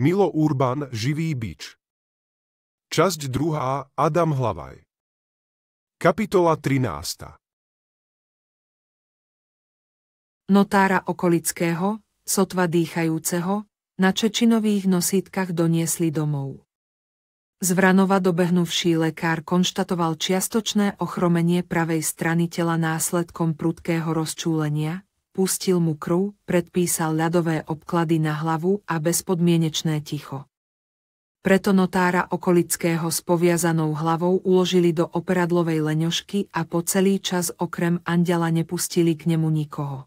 Milo Urban Živý bič Časť druhá Adam Hlavaj Kapitola 13. Notára okolického, sotva dýchajúceho, na Čečinových nosítkach doniesli domov. Z Vranova dobehnuvší lekár konštatoval čiastočné ochromenie pravej strany tela následkom prudkého rozčúlenia, pustil mu krv, predpísal ľadové obklady na hlavu a bezpodmienečné ticho. Preto notára okolického s poviazanou hlavou uložili do operadlovej leňošky a po celý čas okrem andela nepustili k nemu nikoho.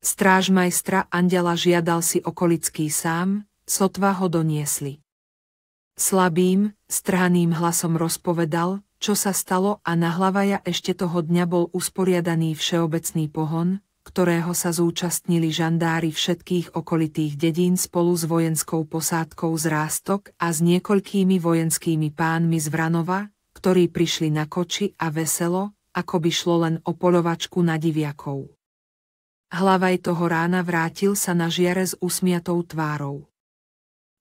Stráž majstra andela žiadal si okolický sám, sotva ho doniesli. Slabým, strhaným hlasom rozpovedal, čo sa stalo a na hlavaja ešte toho dňa bol usporiadaný všeobecný pohon, ktorého sa zúčastnili žandári všetkých okolitých dedín spolu s vojenskou posádkou z Rástok a s niekoľkými vojenskými pánmi z Vranova, ktorí prišli na koči a veselo, ako by šlo len o polovačku na diviakov. Hlavaj toho rána vrátil sa na žiare s usmiatou tvárou.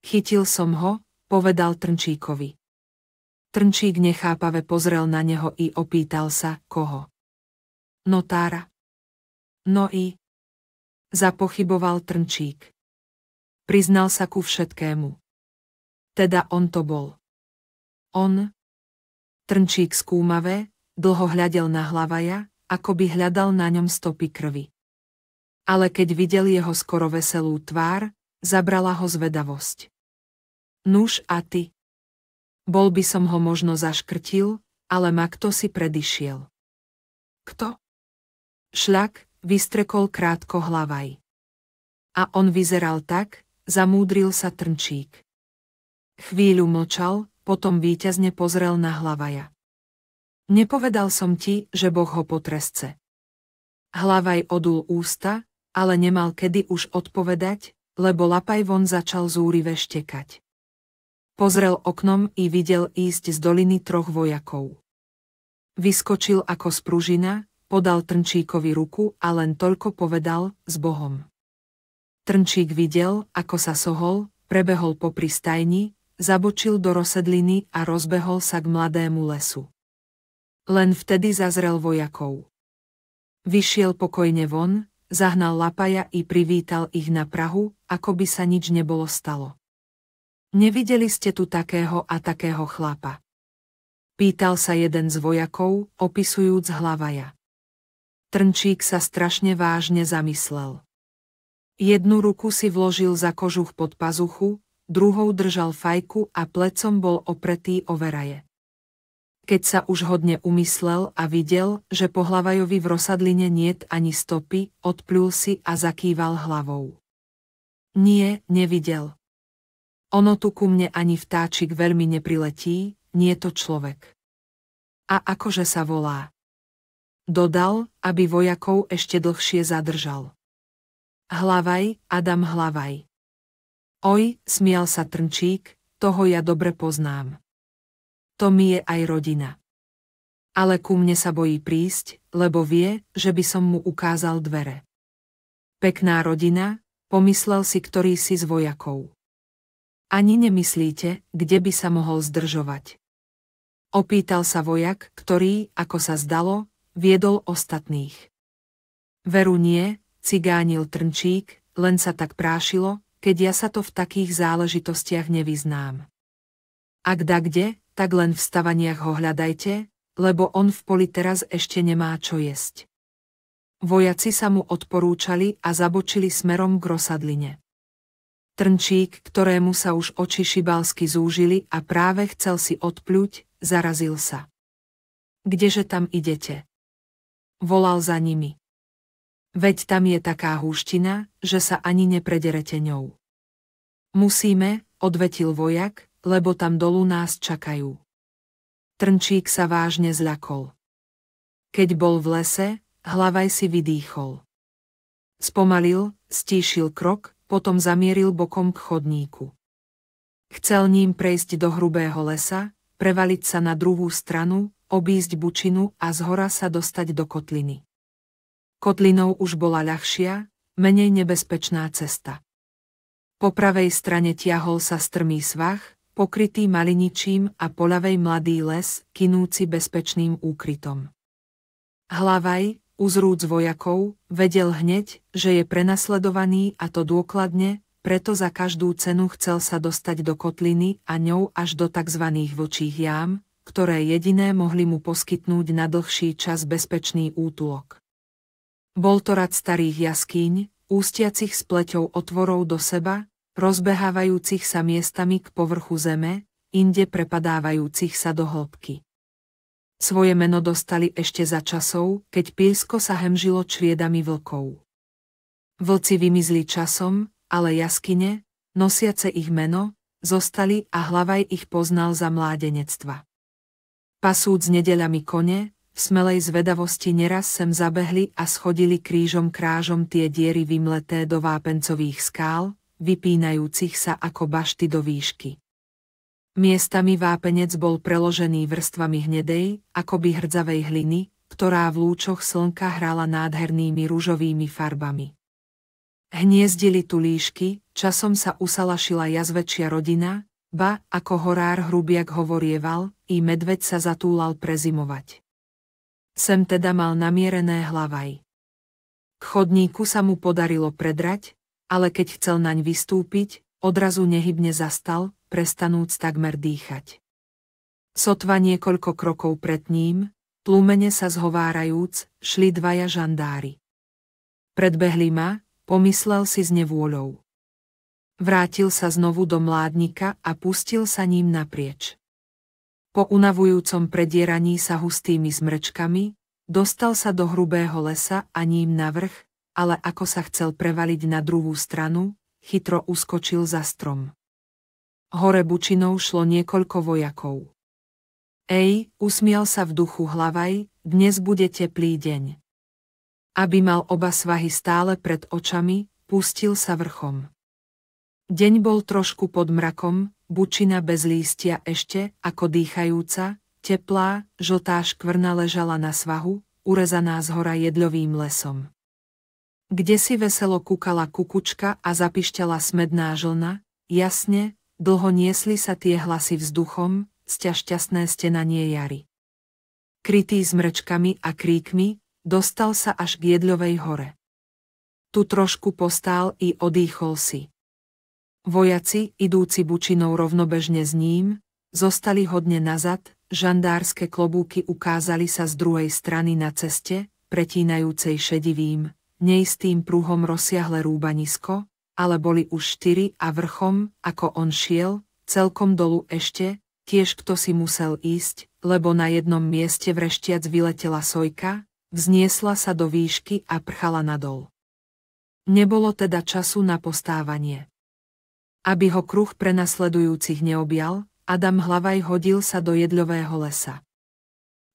Chytil som ho, povedal Trnčíkovi. Trnčík nechápave pozrel na neho i opýtal sa, koho. Notára. No i... Zapochyboval Trnčík. Priznal sa ku všetkému. Teda on to bol. On... Trnčík skúmavé, dlho hľadel na hlavaja, ako by hľadal na ňom stopy krvi. Ale keď videl jeho skoro veselú tvár, zabrala ho zvedavosť. Nuž a ty. Bol by som ho možno zaškrtil, ale ma kto si predišiel. Kto? Šľak, vystrekol krátko hlavaj. A on vyzeral tak, zamúdril sa trnčík. Chvíľu mlčal, potom výťazne pozrel na hlavaja. Nepovedal som ti, že Boh ho potresce. Hlavaj odul ústa, ale nemal kedy už odpovedať, lebo lapaj von začal zúrive štekať. Pozrel oknom i videl ísť z doliny troch vojakov. Vyskočil ako z pružina, podal Trnčíkovi ruku a len toľko povedal, s Bohom. Trnčík videl, ako sa sohol, prebehol po pristajni, zabočil do rosedliny a rozbehol sa k mladému lesu. Len vtedy zazrel vojakov. Vyšiel pokojne von, zahnal Lapaja i privítal ich na Prahu, ako by sa nič nebolo stalo. Nevideli ste tu takého a takého chlapa. Pýtal sa jeden z vojakov, opisujúc hlavaja. Trnčík sa strašne vážne zamyslel. Jednu ruku si vložil za kožuch pod pazuchu, druhou držal fajku a plecom bol opretý o veraje. Keď sa už hodne umyslel a videl, že po hlavajovi v rosadline niet ani stopy, odplul si a zakýval hlavou. Nie, nevidel. Ono tu ku mne ani vtáčik veľmi nepriletí, nie to človek. A akože sa volá. Dodal, aby vojakov ešte dlhšie zadržal. Hlavaj, Adam Hlavaj. Oj, smial sa Trnčík, toho ja dobre poznám. To mi je aj rodina. Ale ku mne sa bojí prísť, lebo vie, že by som mu ukázal dvere. Pekná rodina, pomyslel si ktorý si z vojakov. Ani nemyslíte, kde by sa mohol zdržovať. Opýtal sa vojak, ktorý, ako sa zdalo, viedol ostatných. Veru nie, cigánil Trnčík, len sa tak prášilo, keď ja sa to v takých záležitostiach nevyznám. Ak da kde, tak len v stavaniach ho hľadajte, lebo on v poli teraz ešte nemá čo jesť. Vojaci sa mu odporúčali a zabočili smerom k rosadline. Trnčík, ktorému sa už oči šibalsky zúžili a práve chcel si odpľuť, zarazil sa. Kdeže tam idete? Volal za nimi. Veď tam je taká húština, že sa ani neprederete ňou. Musíme, odvetil vojak, lebo tam dolu nás čakajú. Trnčík sa vážne zľakol. Keď bol v lese, hlavaj si vydýchol. Spomalil, stíšil krok, potom zamieril bokom k chodníku. Chcel ním prejsť do hrubého lesa, prevaliť sa na druhú stranu, obísť bučinu a z hora sa dostať do kotliny. Kotlinou už bola ľahšia, menej nebezpečná cesta. Po pravej strane tiahol sa strmý svah, pokrytý maliničím a po ľavej mladý les, kinúci bezpečným úkrytom. Hlavaj, uzrúc vojakov, vedel hneď, že je prenasledovaný a to dôkladne, preto za každú cenu chcel sa dostať do kotliny a ňou až do tzv. vlčích jám, ktoré jediné mohli mu poskytnúť na dlhší čas bezpečný útulok. Bol to rad starých jaskýň, ústiacich s pleťou otvorov do seba, rozbehávajúcich sa miestami k povrchu zeme, inde prepadávajúcich sa do hĺbky. Svoje meno dostali ešte za časov, keď piesko sa hemžilo čriedami vlkov. Vlci vymizli časom, ale jaskyne, nosiace ich meno, zostali a hlavaj ich poznal za mládenectva. Pasúc s nedeľami kone, v smelej zvedavosti neraz sem zabehli a schodili krížom krážom tie diery vymleté do vápencových skál, vypínajúcich sa ako bašty do výšky. Miestami vápenec bol preložený vrstvami hnedej, akoby hrdzavej hliny, ktorá v lúčoch slnka hrala nádhernými rúžovými farbami. Hniezdili tu líšky, časom sa usalašila jazvečia rodina, Ba, ako horár hrubiak hovorieval, i medveď sa zatúlal prezimovať. Sem teda mal namierené hlavaj. K chodníku sa mu podarilo predrať, ale keď chcel naň vystúpiť, odrazu nehybne zastal, prestanúc takmer dýchať. Sotva niekoľko krokov pred ním, tlumene sa zhovárajúc, šli dvaja žandári. Predbehli ma, pomyslel si s nevôľou. Vrátil sa znovu do mládnika a pustil sa ním naprieč. Po unavujúcom predieraní sa hustými zmrčkami, dostal sa do hrubého lesa a ním navrh, ale ako sa chcel prevaliť na druhú stranu, chytro uskočil za strom. Hore bučinou šlo niekoľko vojakov. Ej, usmial sa v duchu hlavaj, dnes bude teplý deň. Aby mal oba svahy stále pred očami, pustil sa vrchom. Deň bol trošku pod mrakom, bučina bez lístia ešte, ako dýchajúca, teplá, žltá škvrna ležala na svahu, urezaná z hora jedľovým lesom. Kde si veselo kúkala kukučka a zapišťala smedná žlna, jasne, dlho niesli sa tie hlasy vzduchom, sťa šťastné stenanie jary. Krytý zmrčkami a kríkmi, dostal sa až k jedľovej hore. Tu trošku postál i odýchol si. Vojaci, idúci bučinou rovnobežne s ním, zostali hodne nazad, žandárske klobúky ukázali sa z druhej strany na ceste, pretínajúcej šedivým, neistým prúhom rozsiahle rúbanisko, ale boli už štyri a vrchom, ako on šiel, celkom dolu ešte, tiež kto si musel ísť, lebo na jednom mieste vrešťac vyletela sojka, vzniesla sa do výšky a prchala nadol. Nebolo teda času na postávanie. Aby ho kruh prenasledujúcich neobjal, Adam Hlavaj hodil sa do jedľového lesa.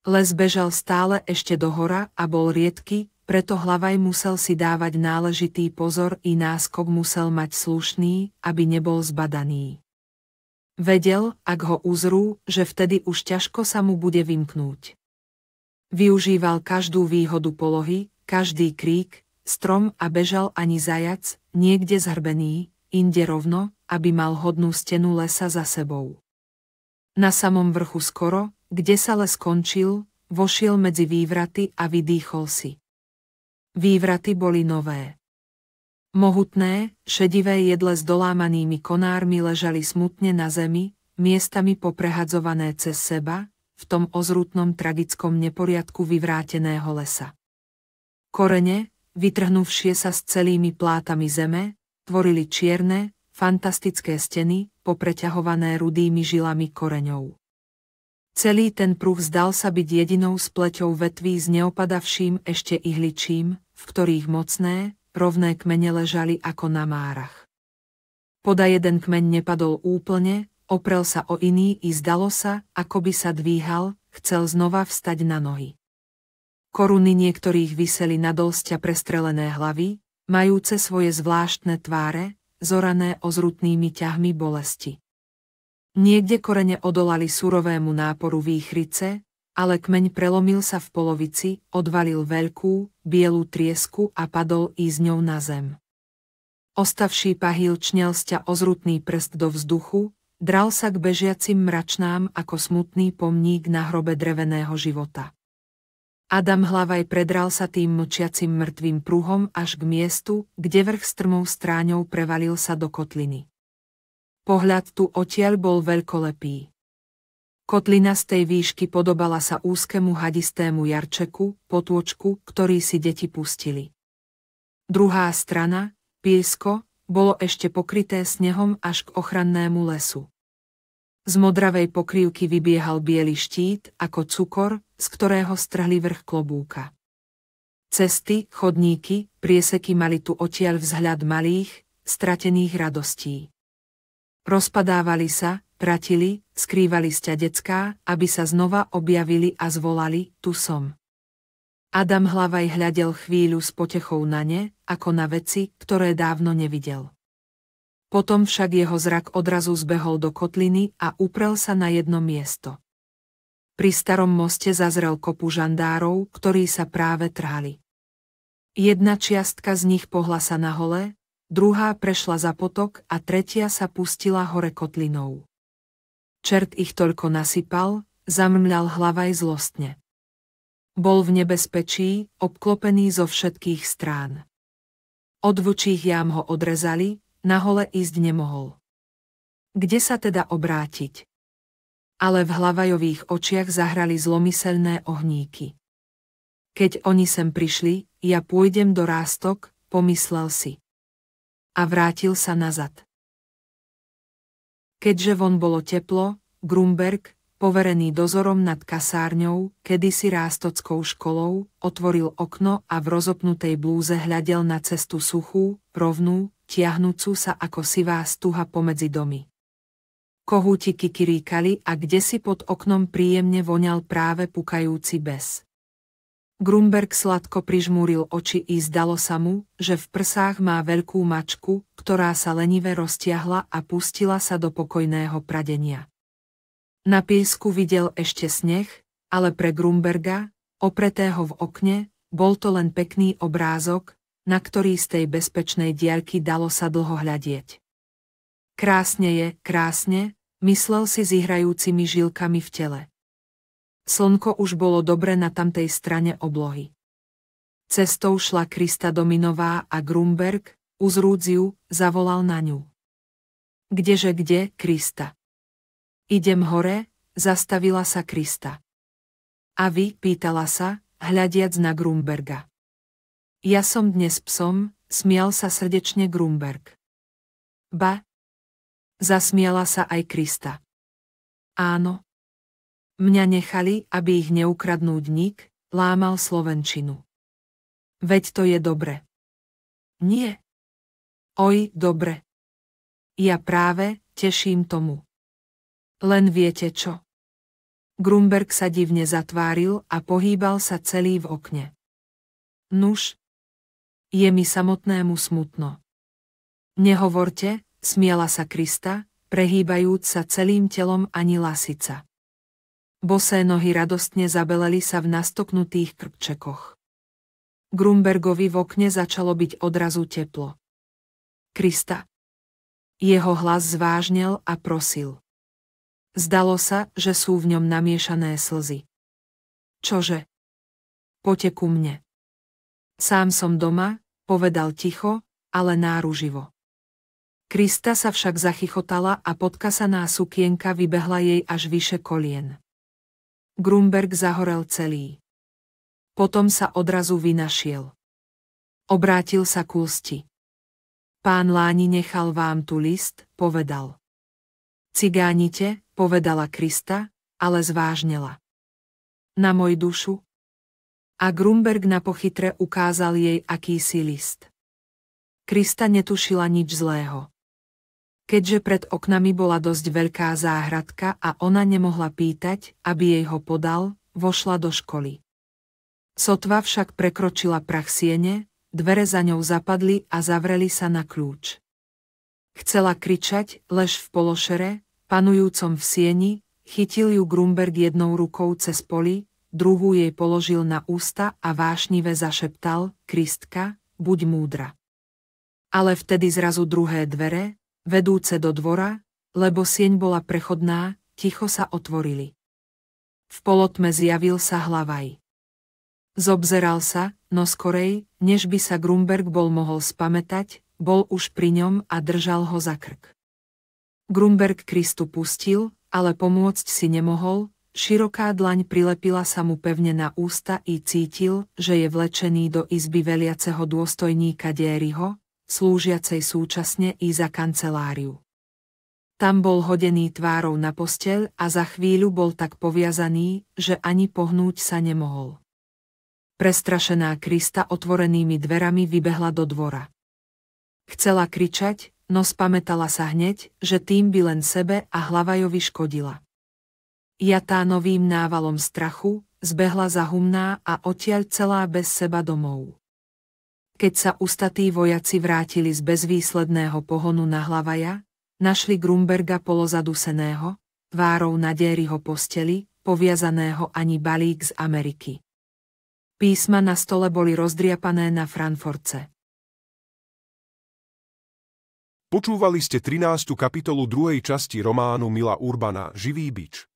Les bežal stále ešte do hora a bol riedky, preto Hlavaj musel si dávať náležitý pozor i náskok musel mať slušný, aby nebol zbadaný. Vedel, ak ho uzrú, že vtedy už ťažko sa mu bude vymknúť. Využíval každú výhodu polohy, každý krík, strom a bežal ani zajac, niekde zhrbený, inde rovno, aby mal hodnú stenu lesa za sebou. Na samom vrchu skoro, kde sa les končil, vošiel medzi vývraty a vydýchol si. Vývraty boli nové. Mohutné, šedivé jedle s dolámanými konármi ležali smutne na zemi, miestami poprehadzované cez seba, v tom ozrutnom tragickom neporiadku vyvráteného lesa. Korene, vytrhnuvšie sa s celými plátami zeme, tvorili čierne, fantastické steny, popreťahované rudými žilami koreňov. Celý ten pruh zdal sa byť jedinou spleťou vetví s neopadavším ešte ihličím, v ktorých mocné, rovné kmene ležali ako na márach. Poda jeden kmeň nepadol úplne, oprel sa o iný i zdalo sa, ako by sa dvíhal, chcel znova vstať na nohy. Koruny niektorých vyseli na dolstia prestrelené hlavy, majúce svoje zvláštne tváre, zorané ozrutnými ťahmi bolesti. Niekde korene odolali surovému náporu výchrice, ale kmeň prelomil sa v polovici, odvalil veľkú, bielú triesku a padol i z ňou na zem. Ostavší pahil sťa ozrutný prst do vzduchu, dral sa k bežiacim mračnám ako smutný pomník na hrobe dreveného života. Adam hlavaj predral sa tým mlčiacim mŕtvým pruhom až k miestu, kde vrch strmou stráňou prevalil sa do kotliny. Pohľad tu odtiaľ bol veľkolepý. Kotlina z tej výšky podobala sa úzkému hadistému jarčeku, potôčku, ktorý si deti pustili. Druhá strana, Piesko, bolo ešte pokryté snehom až k ochrannému lesu. Z modravej pokrývky vybiehal biely štít ako cukor, z ktorého strhli vrch klobúka. Cesty, chodníky, prieseky mali tu odtiaľ vzhľad malých, stratených radostí. Rozpadávali sa, pratili, skrývali sťa decká, aby sa znova objavili a zvolali, tu som. Adam hlavaj hľadel chvíľu s potechou na ne, ako na veci, ktoré dávno nevidel. Potom však jeho zrak odrazu zbehol do kotliny a uprel sa na jedno miesto. Pri starom moste zazrel kopu žandárov, ktorí sa práve trhali. Jedna čiastka z nich pohla sa na hole, druhá prešla za potok a tretia sa pustila hore kotlinou. Čert ich toľko nasypal, zamrmľal hlavaj zlostne. Bol v nebezpečí, obklopený zo všetkých strán. Od vlčích jám ho odrezali, nahole ísť nemohol. Kde sa teda obrátiť? Ale v hlavajových očiach zahrali zlomyselné ohníky. Keď oni sem prišli, ja pôjdem do rástok, pomyslel si. A vrátil sa nazad. Keďže von bolo teplo, Grumberg, poverený dozorom nad kasárňou, kedysi rástockou školou, otvoril okno a v rozopnutej blúze hľadel na cestu suchú, rovnú, tiahnúcu sa ako sivá stuha pomedzi domy. Kohútiky ríkali a kde si pod oknom príjemne voňal práve pukajúci bes. Grumberg sladko prižmúril oči i zdalo sa mu, že v prsách má veľkú mačku, ktorá sa lenive roztiahla a pustila sa do pokojného pradenia. Na piesku videl ešte sneh, ale pre Grumberga, opretého v okne, bol to len pekný obrázok, na ktorý z tej bezpečnej diaľky dalo sa dlho hľadieť. Krásne je, krásne, myslel si s ihrajúcimi žilkami v tele. Slnko už bolo dobre na tamtej strane oblohy. Cestou šla Krista Dominová a Grumberg, uzrúc ju, zavolal na ňu. Kdeže kde, Krista? Idem hore, zastavila sa Krista. A vy, pýtala sa, hľadiac na Grumberga. Ja som dnes psom, smial sa srdečne Grumberg. Ba. Zasmiala sa aj Krista. Áno. Mňa nechali, aby ich neukradnú dník, lámal Slovenčinu. Veď to je dobre. Nie. Oj, dobre. Ja práve, teším tomu. Len viete čo. Grumberg sa divne zatváril a pohýbal sa celý v okne. Nuž, je mi samotnému smutno. Nehovorte, smiela sa Krista, prehýbajúc sa celým telom ani lasica. Bosé nohy radostne zabeleli sa v nastoknutých krpčekoch. Grumbergovi v okne začalo byť odrazu teplo. Krista. Jeho hlas zvážnel a prosil. Zdalo sa, že sú v ňom namiešané slzy. Čože? Pote ku mne. Sám som doma, povedal ticho, ale náruživo. Krista sa však zachychotala a podkasaná sukienka vybehla jej až vyše kolien. Grumberg zahorel celý. Potom sa odrazu vynašiel. Obrátil sa k ústi. Pán Láni nechal vám tu list, povedal. Cigánite, povedala Krista, ale zvážnela. Na moj dušu, a Grumberg na pochytre ukázal jej akýsi list. Krista netušila nič zlého. Keďže pred oknami bola dosť veľká záhradka a ona nemohla pýtať, aby jej ho podal, vošla do školy. Sotva však prekročila prach siene, dvere za ňou zapadli a zavreli sa na kľúč. Chcela kričať, lež v pološere, panujúcom v sieni, chytil ju Grumberg jednou rukou cez poli, druhú jej položil na ústa a vášnive zašeptal, Kristka, buď múdra. Ale vtedy zrazu druhé dvere, vedúce do dvora, lebo sieň bola prechodná, ticho sa otvorili. V polotme zjavil sa hlavaj. Zobzeral sa, no skorej, než by sa Grumberg bol mohol spamätať, bol už pri ňom a držal ho za krk. Grumberg Kristu pustil, ale pomôcť si nemohol, Široká dlaň prilepila sa mu pevne na ústa i cítil, že je vlečený do izby veliaceho dôstojníka Dieryho, slúžiacej súčasne i za kanceláriu. Tam bol hodený tvárou na posteľ a za chvíľu bol tak poviazaný, že ani pohnúť sa nemohol. Prestrašená Krista otvorenými dverami vybehla do dvora. Chcela kričať, no spametala sa hneď, že tým by len sebe a Hlavajovi škodila. Jatánovým návalom strachu, zbehla za humná a odtiaľ celá bez seba domov. Keď sa ustatí vojaci vrátili z bezvýsledného pohonu na Hlavaja, našli Grumberga polozaduseného, tvárou na ho posteli, poviazaného ani balík z Ameriky. Písma na stole boli rozdriapané na Franforce. Počúvali ste 13. kapitolu druhej časti románu Mila Urbana Živý bič.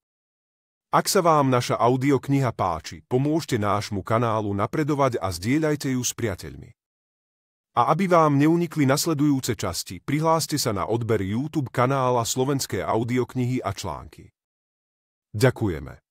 Ak sa vám naša audiokniha páči, pomôžte nášmu kanálu napredovať a zdieľajte ju s priateľmi. A aby vám neunikli nasledujúce časti, prihláste sa na odber YouTube kanála Slovenské audioknihy a články. Ďakujeme.